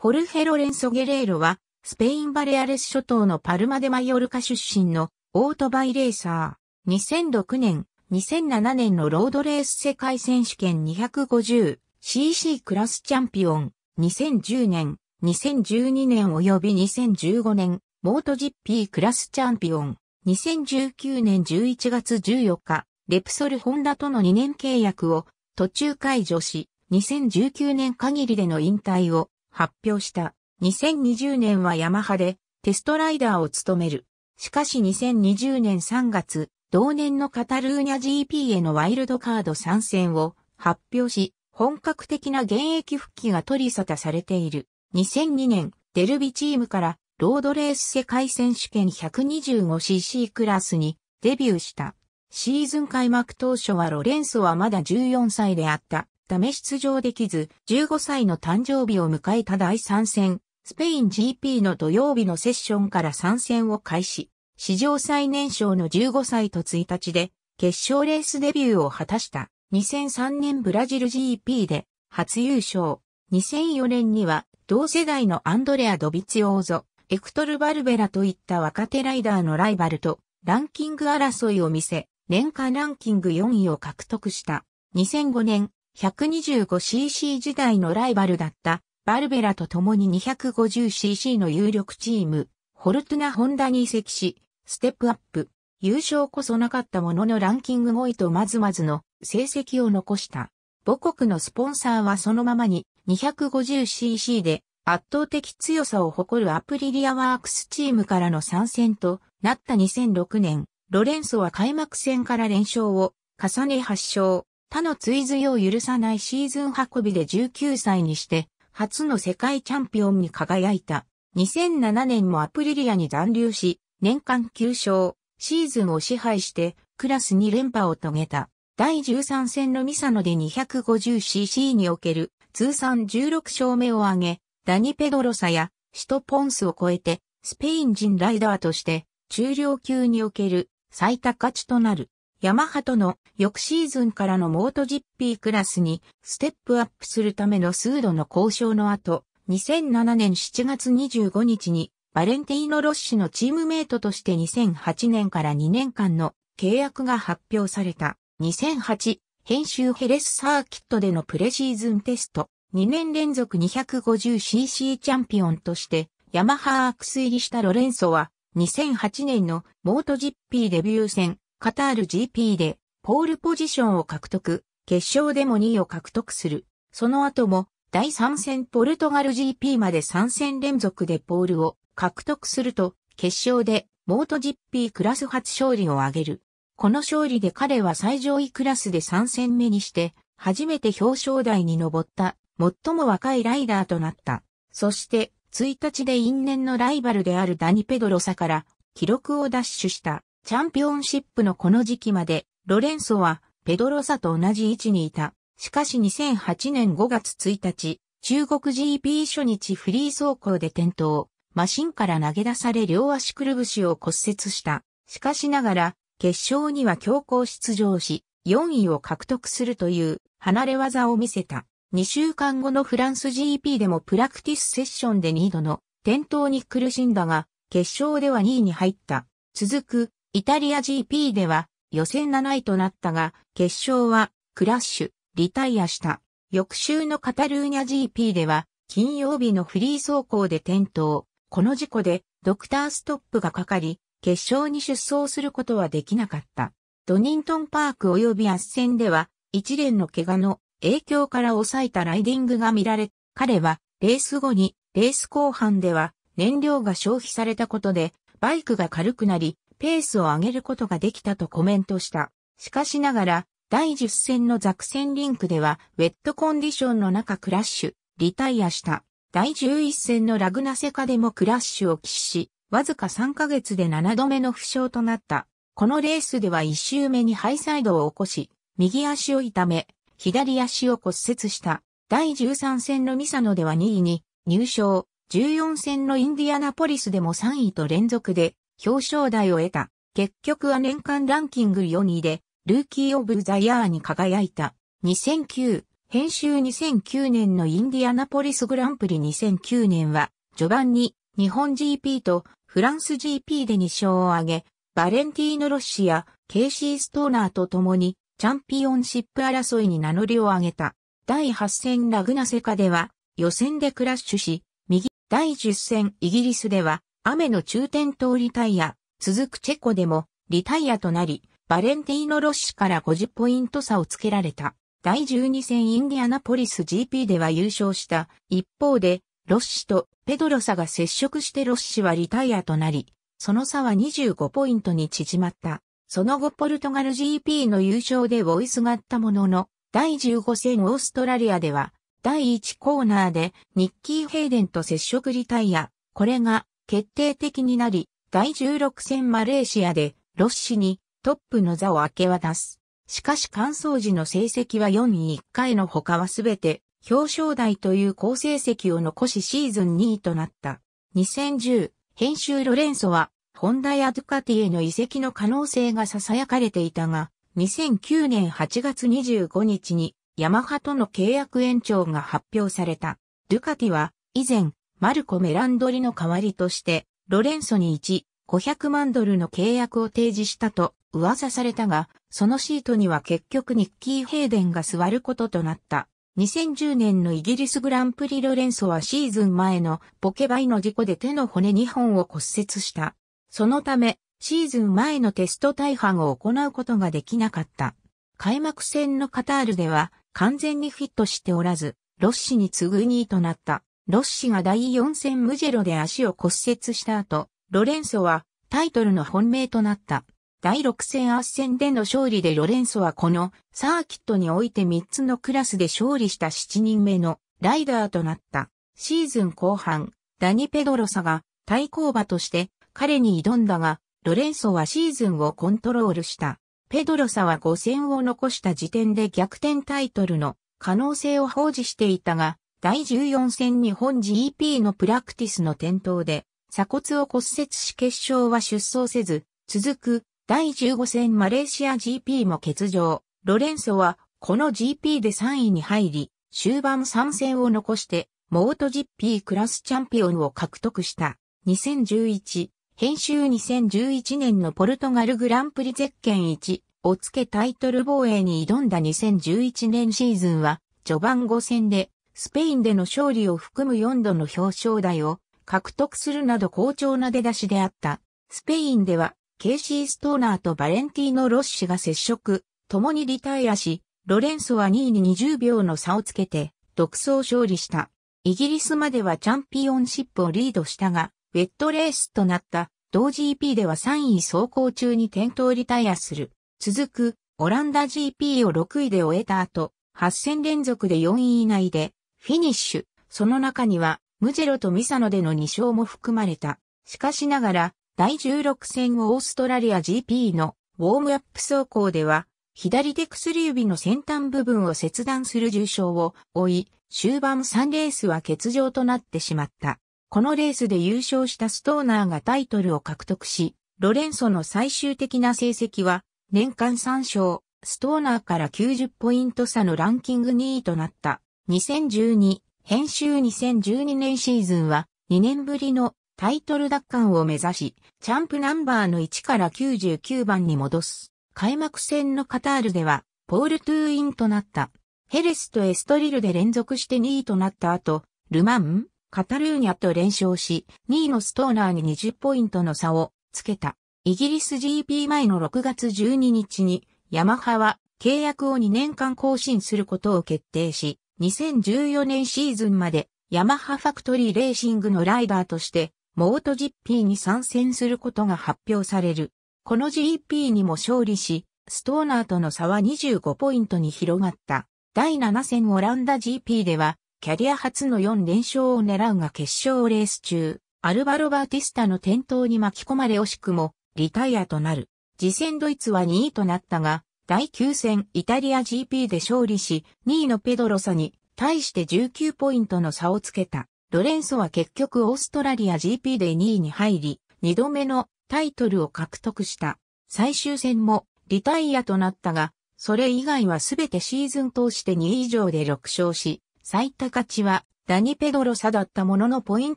ホルヘロレンソ・ゲレーロは、スペインバレアレス諸島のパルマデ・マヨルカ出身のオートバイレーサー。2006年、2007年のロードレース世界選手権 250cc クラスチャンピオン。2010年、2012年及び2015年、モート GP クラスチャンピオン。2019年11月14日、レプソルホンダとの2年契約を途中解除し、2019年限りでの引退を発表した。2020年はヤマハでテストライダーを務める。しかし2020年3月、同年のカタルーニャ GP へのワイルドカード参戦を発表し、本格的な現役復帰が取り沙汰されている。2002年、デルビチームからロードレース世界選手権 125cc クラスにデビューした。シーズン開幕当初はロレンスはまだ14歳であった。ため出場できず、15歳の誕生日を迎えた第3戦、スペイン GP の土曜日のセッションから参戦を開始、史上最年少の15歳と1日で、決勝レースデビューを果たした。2003年ブラジル GP で初優勝。2004年には同世代のアンドレア・ドビツオーゾ、エクトル・バルベラといった若手ライダーのライバルとランキング争いを見せ、年間ランキング4位を獲得した。2005年 125cc 時代のライバルだったバルベラと共に 250cc の有力チーム、ホルトナ・ホンダに移籍し、ステップアップ。優勝こそなかったもののランキング5位とまずまずの成績を残した。母国のスポンサーはそのままに 250cc で圧倒的強さを誇るアプリリアワークスチームからの参戦となった2006年、ロレンソは開幕戦から連勝を重ね発勝、他の追随を許さないシーズン運びで19歳にして、初の世界チャンピオンに輝いた。2007年もアプリリアに残留し、年間9勝、シーズンを支配して、クラス2連覇を遂げた。第13戦のミサノで 250cc における通算16勝目を挙げ、ダニ・ペドロサやシト・ポンスを超えて、スペイン人ライダーとして、中量級における最多勝ちとなる。ヤマハとの翌シーズンからのモート GP クラスにステップアップするための数度の交渉の後、2007年7月25日にバレンティーノ・ロッシのチームメイトとして2008年から2年間の契約が発表された。2008、編集ヘレスサーキットでのプレシーズンテスト。2年連続 250cc チャンピオンとして、ヤマハアークス入りしたロレンソは、2008年のモート GP デビュー戦、カタール GP でポールポジションを獲得、決勝でも2位を獲得する。その後も第3戦ポルトガル GP まで3戦連続でポールを獲得すると、決勝でモート GP クラス初勝利を挙げる。この勝利で彼は最上位クラスで3戦目にして、初めて表彰台に上った、最も若いライダーとなった。そして、1日で因縁のライバルであるダニ・ペドロサから記録を奪取した。チャンピオンシップのこの時期まで、ロレンソはペドロサと同じ位置にいた。しかし2008年5月1日、中国 GP 初日フリー走行で転倒、マシンから投げ出され両足くるぶしを骨折した。しかしながら、決勝には強行出場し、4位を獲得するという離れ技を見せた。2週間後のフランス GP でもプラクティスセッションで2度の転倒に苦しんだが、決勝では2位に入った。続くイタリア GP では予選7位となったが、決勝はクラッシュ、リタイアした。翌週のカタルーニャ GP では、金曜日のフリー走行で転倒。この事故でドクターストップがかかり、決勝に出走することはできなかった。ドニントンパーク及び圧戦では、一連の怪我の影響から抑えたライディングが見られ、彼はレース後に、レース後半では燃料が消費されたことで、バイクが軽くなり、ペースを上げることができたとコメントした。しかしながら、第10戦のザクセンリンクでは、ウェットコンディションの中クラッシュ、リタイアした。第11戦のラグナセカでもクラッシュを喫し、わずか3ヶ月で7度目の負傷となった。このレースでは1周目にハイサイドを起こし、右足を痛め、左足を骨折した。第13戦のミサノでは2位に入賞、14戦のインディアナポリスでも3位と連続で表彰台を得た。結局は年間ランキング4位で、ルーキー・オブ・ザ・ヤーに輝いた。2009、編集2009年のインディアナポリスグランプリ2009年は、序盤に日本 GP とフランス GP で2勝を挙げ、バレンティーノ・ロッシやケイシー・ストーナーと共にチャンピオンシップ争いに名乗りを上げた。第8戦ラグナセカでは予選でクラッシュし、右第10戦イギリスでは雨の中点灯リタイア、続くチェコでもリタイアとなり、バレンティーノ・ロッシから50ポイント差をつけられた。第12戦インディアナポリス GP では優勝した。一方で、ロッシとペドロサが接触してロッシはリタイアとなり、その差は25ポイントに縮まった。その後ポルトガル GP の優勝で追いすがったものの、第15戦オーストラリアでは、第1コーナーでニッキー・ヘイデンと接触リタイア。これが決定的になり、第16戦マレーシアでロッシにトップの座を明け渡す。しかし乾燥時の成績は4位1回の他はすべて表彰台という好成績を残しシーズン2位となった。2010、編集ロレンソは、ホンダやドゥカティへの移籍の可能性が囁かれていたが、2009年8月25日に、ヤマハとの契約延長が発表された。ドゥカティは、以前、マルコ・メランドリの代わりとして、ロレンソに1、500万ドルの契約を提示したと噂されたが、そのシートには結局ニッキー・ヘイデンが座ることとなった。2010年のイギリスグランプリロレンソはシーズン前のポケバイの事故で手の骨2本を骨折した。そのため、シーズン前のテスト大半を行うことができなかった。開幕戦のカタールでは完全にフィットしておらず、ロッシに次ぐ2位となった。ロッシが第4戦ムジェロで足を骨折した後、ロレンソはタイトルの本命となった。第6戦圧戦での勝利でロレンソはこのサーキットにおいて3つのクラスで勝利した7人目のライダーとなった。シーズン後半、ダニ・ペドロサが対抗馬として彼に挑んだが、ロレンソはシーズンをコントロールした。ペドロサは5戦を残した時点で逆転タイトルの可能性を保持していたが、第14戦日本 GP のプラクティスの転倒で、鎖骨を骨折し決勝は出走せず、続く第15戦マレーシア GP も欠場。ロレンソはこの GP で3位に入り、終盤3戦を残して、モート GP クラスチャンピオンを獲得した。2011、編集2011年のポルトガルグランプリゼッケン1をつけタイトル防衛に挑んだ2011年シーズンは、序盤5戦でスペインでの勝利を含む4度の表彰台を獲得するなど好調な出だしであった。スペインでは、ケイシー・ストーナーとバレンティーノ・ロッシが接触、共にリタイアし、ロレンソは2位に20秒の差をつけて、独走勝利した。イギリスまではチャンピオンシップをリードしたが、ウェットレースとなった、同 GP では3位走行中に転倒リタイアする。続く、オランダ GP を6位で終えた後、8戦連続で4位以内で、フィニッシュ、その中には、ムジェロとミサノでの2勝も含まれた。しかしながら、第16戦オーストラリア GP のウォームアップ走行では、左手薬指の先端部分を切断する重傷を負い、終盤3レースは欠場となってしまった。このレースで優勝したストーナーがタイトルを獲得し、ロレンソの最終的な成績は、年間3勝、ストーナーから90ポイント差のランキング2位となった。2012編集2012年シーズンは2年ぶりのタイトル奪還を目指し、チャンプナンバーの1から99番に戻す。開幕戦のカタールでは、ポールトゥーインとなった。ヘレスとエストリルで連続して2位となった後、ルマン、カタルーニャと連勝し、2位のストーナーに20ポイントの差をつけた。イギリス GP 前の6月12日に、ヤマハは契約を2年間更新することを決定し、2014年シーズンまでヤマハファクトリーレーシングのライダーとしてモート GP に参戦することが発表される。この GP にも勝利し、ストーナーとの差は25ポイントに広がった。第7戦オランダ GP では、キャリア初の4連勝を狙うが決勝レース中、アルバロ・バーティスタの転倒に巻き込まれ惜しくも、リタイアとなる。次戦ドイツは2位となったが、第9戦イタリア GP で勝利し、2位のペドロサに対して19ポイントの差をつけた。ロレンソは結局オーストラリア GP で2位に入り、2度目のタイトルを獲得した。最終戦もリタイアとなったが、それ以外はすべてシーズン通して2位以上で6勝し、最多勝ちはダニ・ペドロサだったもののポイン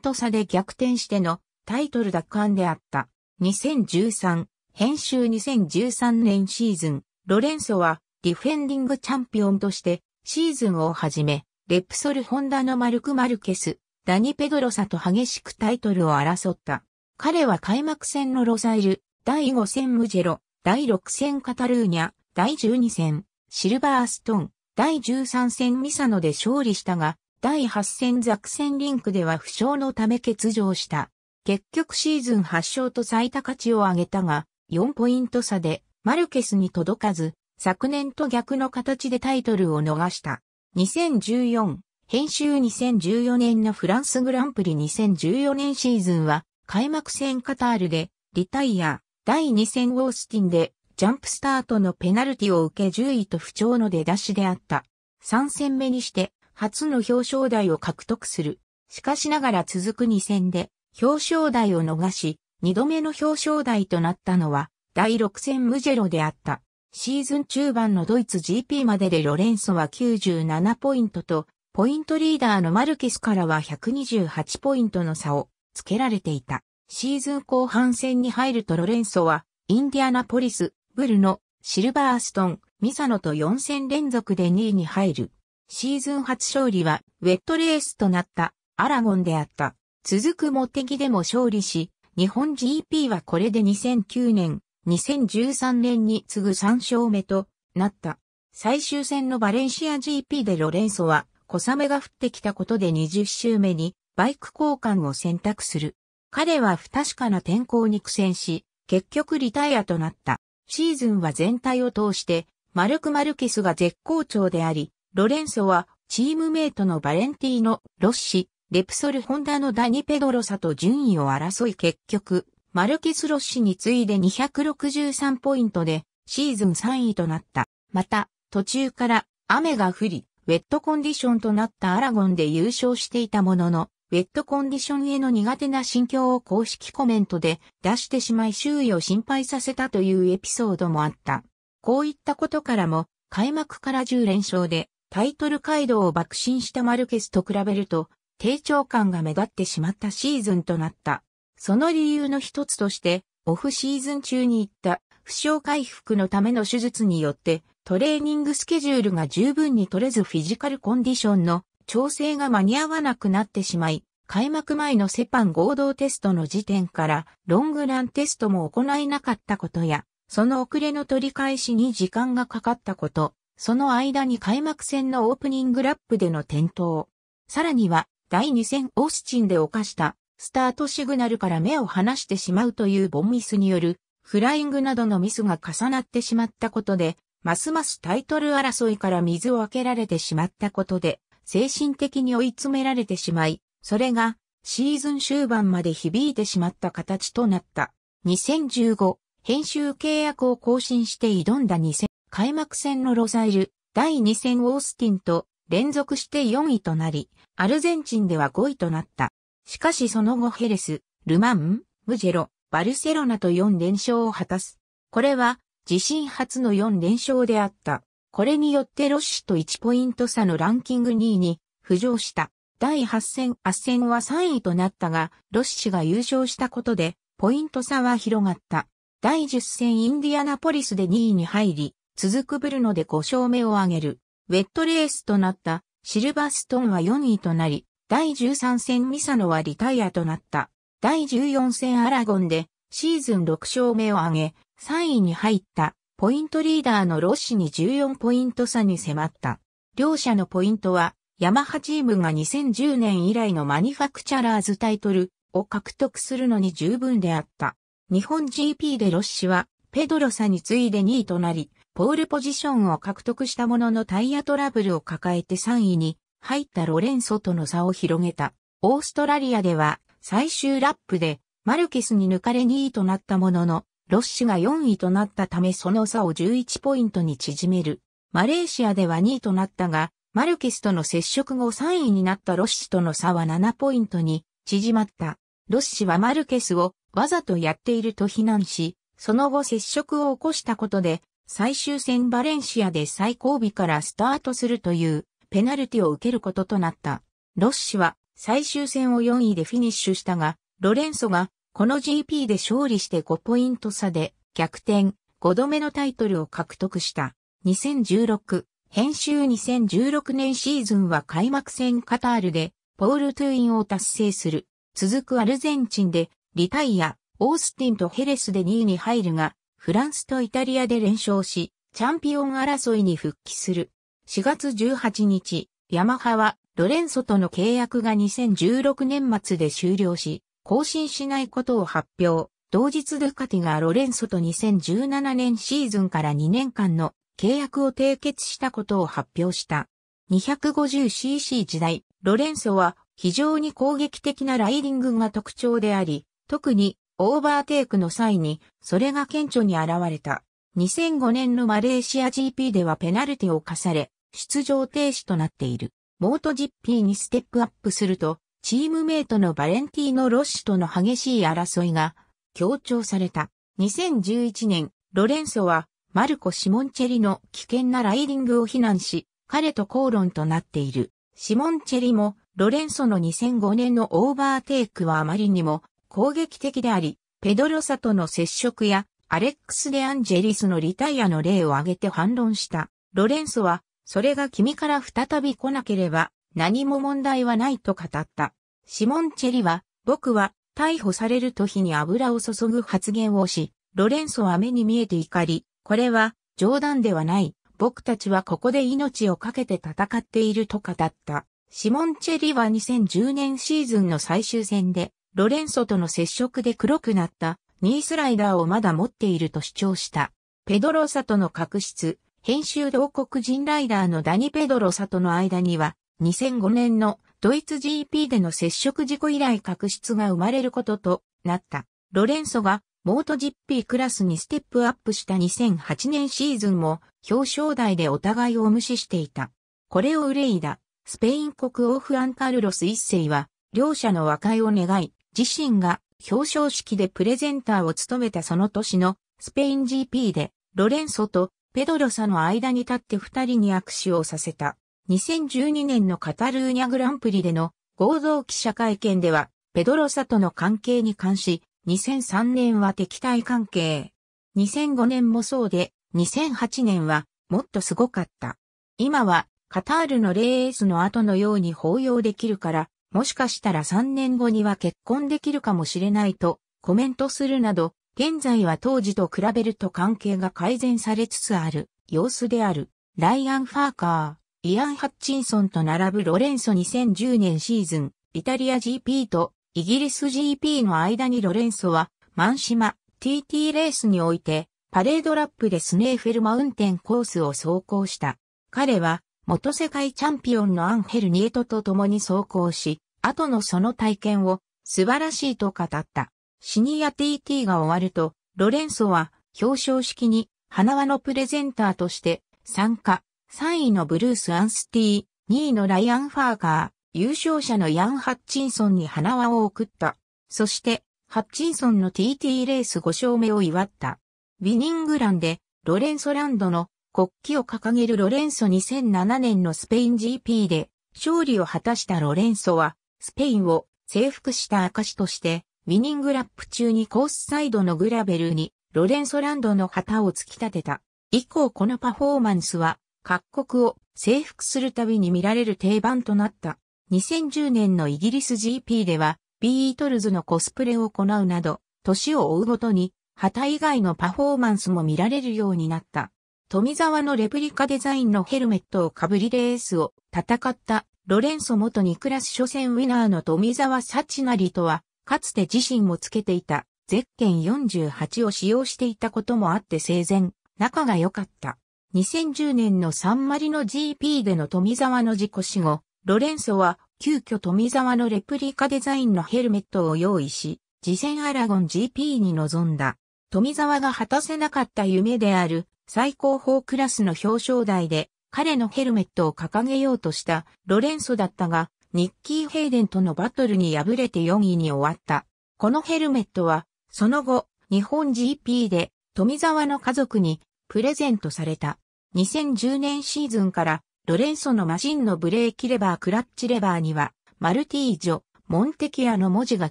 ト差で逆転してのタイトル奪還であった。2013、編集2013年シーズン、ロレンソはディフェンディングチャンピオンとしてシーズンをはじめ、レプソルホンダのマルク・マルケス、ダニ・ペドロサと激しくタイトルを争った。彼は開幕戦のロサイル、第5戦ムジェロ、第6戦カタルーニャ、第12戦、シルバーストン、第13戦ミサノで勝利したが、第8戦ザクセンリンクでは負傷のため欠場した。結局シーズン8勝と最多勝ちを挙げたが、4ポイント差でマルケスに届かず、昨年と逆の形でタイトルを逃した。2014、編集2014年のフランスグランプリ2014年シーズンは、開幕戦カタールで、リタイア、第2戦オースティンで、ジャンプスタートのペナルティを受け10位と不調の出だしであった。3戦目にして、初の表彰台を獲得する。しかしながら続く2戦で、表彰台を逃し、2度目の表彰台となったのは、第6戦ムジェロであった。シーズン中盤のドイツ GP まででロレンソは97ポイントと、ポイントリーダーのマルケスからは128ポイントの差をつけられていた。シーズン後半戦に入るとロレンソは、インディアナポリス、ブルノ、シルバーストン、ミサノと4戦連続で2位に入る。シーズン初勝利は、ウェットレースとなったアラゴンであった。続くモテギでも勝利し、日本 GP はこれで2009年2013年に次ぐ3勝目となった。最終戦のバレンシア GP でロレンソは小雨が降ってきたことで20周目にバイク交換を選択する。彼は不確かな天候に苦戦し、結局リタイアとなった。シーズンは全体を通して、マルク・マルケスが絶好調であり、ロレンソはチームメイトのバレンティーノ・ロッシ、レプソル・ホンダのダニ・ペドロサと順位を争い結局、マルケス・ロッシに次いで263ポイントでシーズン3位となった。また、途中から雨が降り、ウェットコンディションとなったアラゴンで優勝していたものの、ウェットコンディションへの苦手な心境を公式コメントで出してしまい周囲を心配させたというエピソードもあった。こういったことからも、開幕から10連勝でタイトル街道を爆心したマルケスと比べると、低調感が目立ってしまったシーズンとなった。その理由の一つとして、オフシーズン中に行った負傷回復のための手術によって、トレーニングスケジュールが十分に取れずフィジカルコンディションの調整が間に合わなくなってしまい、開幕前のセパン合同テストの時点からロングランテストも行えなかったことや、その遅れの取り返しに時間がかかったこと、その間に開幕戦のオープニングラップでの転倒、さらには第2戦オースチンで犯したスタートシグナルから目を離してしまうというボンミスによるフライングなどのミスが重なってしまったことで、ますますタイトル争いから水をあけられてしまったことで、精神的に追い詰められてしまい、それがシーズン終盤まで響いてしまった形となった。2015、編集契約を更新して挑んだ2 0 0 0開幕戦のロサイル、第2戦オースティンと連続して4位となり、アルゼンチンでは5位となった。しかしその後ヘレス、ルマン、ムジェロ、バルセロナと4連勝を果たす。これは自身初の4連勝であった。これによってロッシュと1ポイント差のランキング2位に浮上した。第8戦、圧戦は3位となったが、ロッシュが優勝したことで、ポイント差は広がった。第10戦インディアナポリスで2位に入り、続くブルノで5勝目を挙げる。ウェットレースとなったシルバストンは4位となり、第13戦ミサノはリタイアとなった。第14戦アラゴンでシーズン6勝目を挙げ、3位に入ったポイントリーダーのロッシに14ポイント差に迫った。両者のポイントは、ヤマハチームが2010年以来のマニファクチャラーズタイトルを獲得するのに十分であった。日本 GP でロッシは、ペドロサに次いで2位となり、ポールポジションを獲得したもののタイヤトラブルを抱えて3位に入ったロレンソとの差を広げた。オーストラリアでは最終ラップでマルケスに抜かれ2位となったものの、ロッシュが4位となったためその差を11ポイントに縮める。マレーシアでは2位となったが、マルケスとの接触後3位になったロッシュとの差は7ポイントに縮まった。ロッシュはマルケスをわざとやっていると非難し、その後接触を起こしたことで、最終戦バレンシアで最後尾からスタートするというペナルティを受けることとなった。ロッシは最終戦を4位でフィニッシュしたが、ロレンソがこの GP で勝利して5ポイント差で逆転、5度目のタイトルを獲得した。2016、編集2016年シーズンは開幕戦カタールでポール・トゥインを達成する。続くアルゼンチンでリタイア、オースティンとヘレスで2位に入るが、フランスとイタリアで連勝し、チャンピオン争いに復帰する。4月18日、ヤマハはロレンソとの契約が2016年末で終了し、更新しないことを発表。同日ドゥカティがロレンソと2017年シーズンから2年間の契約を締結したことを発表した。250cc 時代、ロレンソは非常に攻撃的なライディングが特徴であり、特にオーバーテイクの際にそれが顕著に現れた。2005年のマレーシア GP ではペナルティを課され、出場停止となっている。モート GP にステップアップすると、チームメイトのバレンティーノ・ロッシュとの激しい争いが強調された。2011年、ロレンソはマルコ・シモンチェリの危険なライディングを非難し、彼と口論となっている。シモンチェリもロレンソの2005年のオーバーテイクはあまりにも攻撃的であり、ペドロサとの接触やアレックス・デ・アンジェリスのリタイアの例を挙げて反論した。ロレンソはそれが君から再び来なければ何も問題はないと語った。シモン・チェリは、僕は逮捕される時に油を注ぐ発言をし、ロレンソは目に見えて怒り、これは冗談ではない。僕たちはここで命を懸けて戦っていると語った。シモン・チェリは2010年シーズンの最終戦で、ロレンソとの接触で黒くなったニースライダーをまだ持っていると主張した。ペドローサとの確執、編集同国人ライダーのダニ・ペドロ・サとの間には、2005年のドイツ GP での接触事故以来確執が生まれることとなった。ロレンソがモート GP クラスにステップアップした2008年シーズンも表彰台でお互いを無視していた。これを憂いだ、スペイン国王フアンカルロス一世は、両者の和解を願い、自身が表彰式でプレゼンターを務めたその年のスペイン GP で、ロレンソとペドロサの間に立って二人に握手をさせた。2012年のカタルーニャグランプリでの合同記者会見では、ペドロサとの関係に関し、2003年は敵対関係。2005年もそうで、2008年はもっとすごかった。今はカタールのレースの後のように抱擁できるから、もしかしたら3年後には結婚できるかもしれないとコメントするなど、現在は当時と比べると関係が改善されつつある様子である。ライアン・ファーカー、イアン・ハッチンソンと並ぶロレンソ2010年シーズン、イタリア GP とイギリス GP の間にロレンソは、マンシマ TT レースにおいて、パレードラップでスネーフェルマウンテンコースを走行した。彼は、元世界チャンピオンのアンヘル・ニエトと共に走行し、後のその体験を素晴らしいと語った。シニア TT が終わると、ロレンソは表彰式に花輪のプレゼンターとして参加、3位のブルース・アンスティー、2位のライアン・ファーガー、優勝者のヤン・ハッチンソンに花輪を送った。そして、ハッチンソンの TT レース5勝目を祝った。ウィニングランで、ロレンソランドの国旗を掲げるロレンソ2007年のスペイン GP で勝利を果たしたロレンソは、スペインを征服した証として、ウィニングラップ中にコースサイドのグラベルにロレンソランドの旗を突き立てた。以降このパフォーマンスは各国を征服するたびに見られる定番となった。2010年のイギリス GP ではビートルズのコスプレを行うなど、年を追うごとに旗以外のパフォーマンスも見られるようになった。富沢のレプリカデザインのヘルメットをかぶりレースを戦ったロレンソ元ニクラス初戦ウィナーの富沢ナリとはかつて自身もつけていたゼッケン48を使用していたこともあって生前、仲が良かった。2010年のサンマリの GP での富沢の事故死後、ロレンソは急遽富沢のレプリカデザインのヘルメットを用意し、次戦アラゴン GP に臨んだ。富沢が果たせなかった夢である最高峰クラスの表彰台で彼のヘルメットを掲げようとしたロレンソだったが、ニッキー・ヘイデンとのバトルに敗れて4位に終わった。このヘルメットは、その後、日本 GP で富沢の家族にプレゼントされた。2010年シーズンからロレンソのマシンのブレーキレバークラッチレバーにはマルティージョ、モンテキアの文字が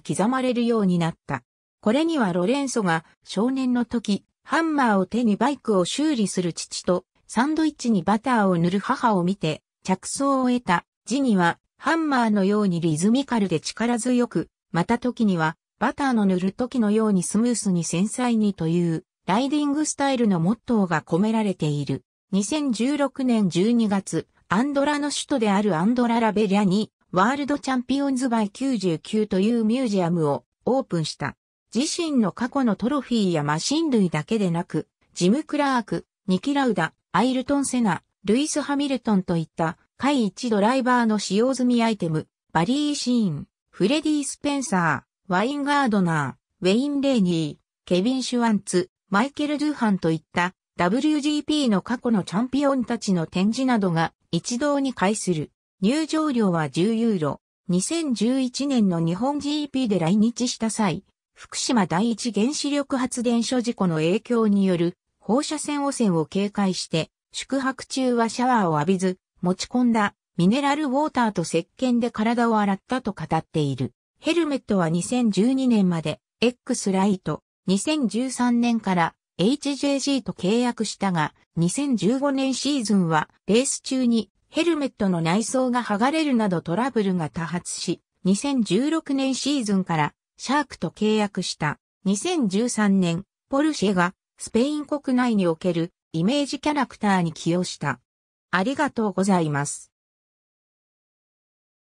刻まれるようになった。これにはロレンソが少年の時、ハンマーを手にバイクを修理する父とサンドイッチにバターを塗る母を見て着想を得た字にはハンマーのようにリズミカルで力強く、また時には、バターの塗る時のようにスムースに繊細にという、ライディングスタイルのモットーが込められている。2016年12月、アンドラの首都であるアンドララベリアに、ワールドチャンピオンズバイ99というミュージアムをオープンした。自身の過去のトロフィーやマシン類だけでなく、ジム・クラーク、ニキ・ラウダ、アイルトン・セナ、ルイス・ハミルトンといった回1ドライバーの使用済みアイテム、バリー・シーン、フレディ・スペンサー、ワイン・ガードナー、ウェイン・レーニー、ケビン・シュワンツ、マイケル・ドゥハンといった WGP の過去のチャンピオンたちの展示などが一堂に会する。入場料は10ユーロ。2011年の日本 GP で来日した際、福島第一原子力発電所事故の影響による放射線汚染を警戒して、宿泊中はシャワーを浴びず、持ち込んだミネラルウォーターと石鹸で体を洗ったと語っている。ヘルメットは2012年まで X ライト、2013年から HJG と契約したが、2015年シーズンはレース中にヘルメットの内装が剥がれるなどトラブルが多発し、2016年シーズンからシャークと契約した。2013年、ポルシェがスペイン国内におけるイメージキャラクターに起用したありがとうございます。